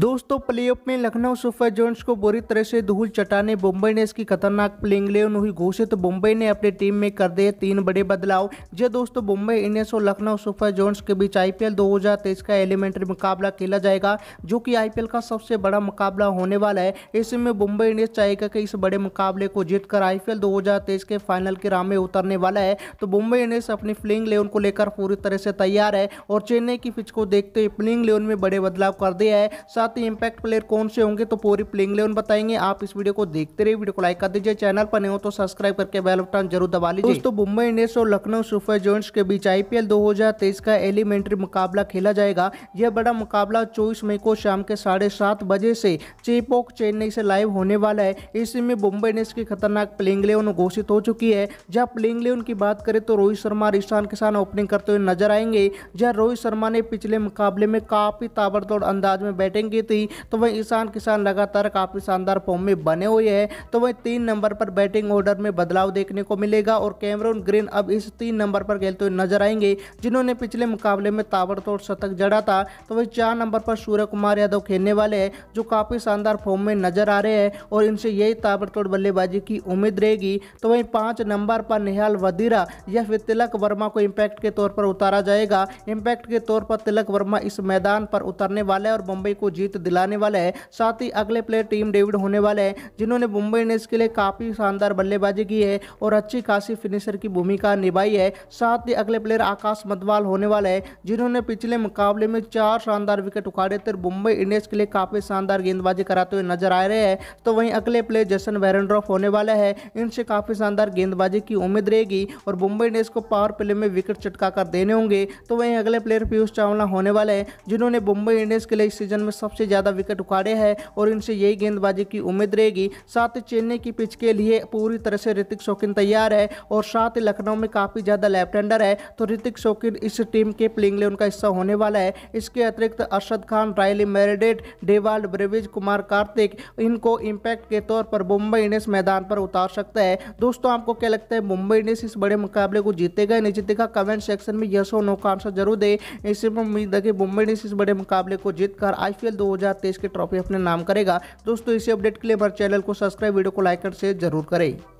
दोस्तों प्लेऑफ में Lucknow super Jones को बुरी तरह से धूल चटाने मुंबई ने इसकी खतरनाक प्लेइंग इलेवन हुई घोषित तो मुंबई ने अपनी टीम में कर दिए तीन बड़े बदलाव जो दोस्तों मुंबई इंडियंस और लखनऊ सुपर जॉइंट्स के बीच आईपीएल 2023 का एलिमेंट्री मुकाबला खेला जाएगा जो कि आईपीएल का सबसे बड़ा मुकाबला होने वाला है इसमें मुंबई इंडियंस चाहेगा कि इस बड़े मुकाबले को जीतकर आई पी के फाइनल के राम में उतरने वाला है तो मुंबई इंडियंस अपनी प्लेइंग इलेवन को लेकर पूरी तरह से तैयार है और चेन्नई की पिच को देखते हुए प्लेइंग इलेवन में बड़े बदलाव कर दिया है साथ साथ ही इम्पैक्ट प्लेयर कौन से होंगे तो पूरी प्लेइंग इलेवन बताएंगे आप इस वीडियो को देखते रहिए वीडियो को लाइक कर दीजिए चैनल पर नहीं हो तो सब्सक्राइब करके बेल बटन जरूर दबा लीजिए दोस्तों मुंबई इंडियंस और लखनऊ सुपर जॉइंट्स के बीच आईपीएल 2023 का एलिमेंट्री मुकाबला खेला जाएगा यह बड़ा मुकाबला चौबीस मई को शाम के साढ़े सात बजे से चेपोक चेन्नई से लाइव होने वाला है इसमें मुंबई इंडियंस की खतरनाक प्लेइंग इलेवन घोषित हो चुकी है जहाँ प्लेइंग इलेवन की बात करें तो रोहित शर्मा ईशान किसान ओपनिंग करते हुए नजर आएंगे जहाँ रोहित शर्मा ने पिछले मुकाबले में काफी ताबड़तोड़ अंदाज में बैटिंग संगीत तो ही तो वहीं ईशान किसान लगातार काफ़ी शानदार फॉर्म में बने हुए हैं तो वहीं तीन नंबर पर बैटिंग ऑर्डर में बदलाव देखने को मिलेगा और कैमरून ग्रीन अब इस तीन नंबर पर खेलते हुए नजर आएंगे जिन्होंने पिछले मुकाबले में ताबड़तोड़ शतक जड़ा था तो वही चार नंबर पर सूर्य कुमार यादव खेलने वाले हैं जो काफ़ी शानदार फॉर्म में नजर आ रहे हैं और इनसे यही ताबड़तोड़ बल्लेबाजी की उम्मीद रहेगी तो वही पांच नंबर पर निहाल वदीरा या फिर तिलक वर्मा को इम्पैक्ट के तौर पर उतारा जाएगा इम्पैक्ट के तौर पर तिलक वर्मा इस मैदान पर उतरने वाले और मुंबई को जीत दिलाने वाला है साथ ही अगले प्लेयर टीम डेविड होने वाला है जिन्होंने मुंबई इंडियंस के लिए काफ़ी शानदार बल्लेबाजी की है और अच्छी खासी फिनिशर की भूमिका निभाई है साथ ही अगले प्लेयर आकाश मधवाल होने वाला है जिन्होंने पिछले मुकाबले में चार शानदार विकेट उखाड़े थे मुंबई इंडियंस के लिए काफ़ी शानदार गेंदबाजी कराते हुए नजर आ रहे हैं तो वहीं अगले प्लेयर जसन वेरनड्रॉफ होने वाला है इनसे काफ़ी शानदार गेंदबाजी की उम्मीद रहेगी और मुंबई इंडियंस को पावर प्ले में विकेट चटका कर देने होंगे तो वहीं अगले प्लेयर पीयूष चावला होने वाले हैं जिन्होंने मुंबई इंडियंस के लिए इस सीजन में सब सबसे ज़्यादा विकेट उखाड़े हैं और इनसे यही गेंदबाजी की उम्मीद रहेगी साथ ही चेन्नई की पिच के लिए पूरी तरह से ऋतिक शौकीन तैयार है और साथ ही लखनऊ में काफ़ी ज़्यादा लेफ्ट हैंडर है तो ऋतिक शौकीन इस टीम के प्लेइंग लेवन का हिस्सा होने वाला है इसके अतिरिक्त Arshad Khan Riley Meredith Dewald Brevis Kumar Kartik इनको इम्पैक्ट के तौर पर मुंबई इंडियंस मैदान पर उतार सकता है दोस्तों आपको क्या लगता है मुंबई इंडियंस इस बड़े मुकाबले को जीतेगा या नहीं जीतेगा कमेंट सेक्शन में यस और नो का आंसर जरूर दे इससे उम्मीद है कि मुंबई इंडियंस इस बड़े मुकाबले को जीतकर आईपीएल 2023 की ट्रॉफी अपने नाम करेगा दोस्तों इसी अपडेट के लिए हमारे चैनल को सब्सक्राइब वीडियो को लाइक और शेयर जरूर करें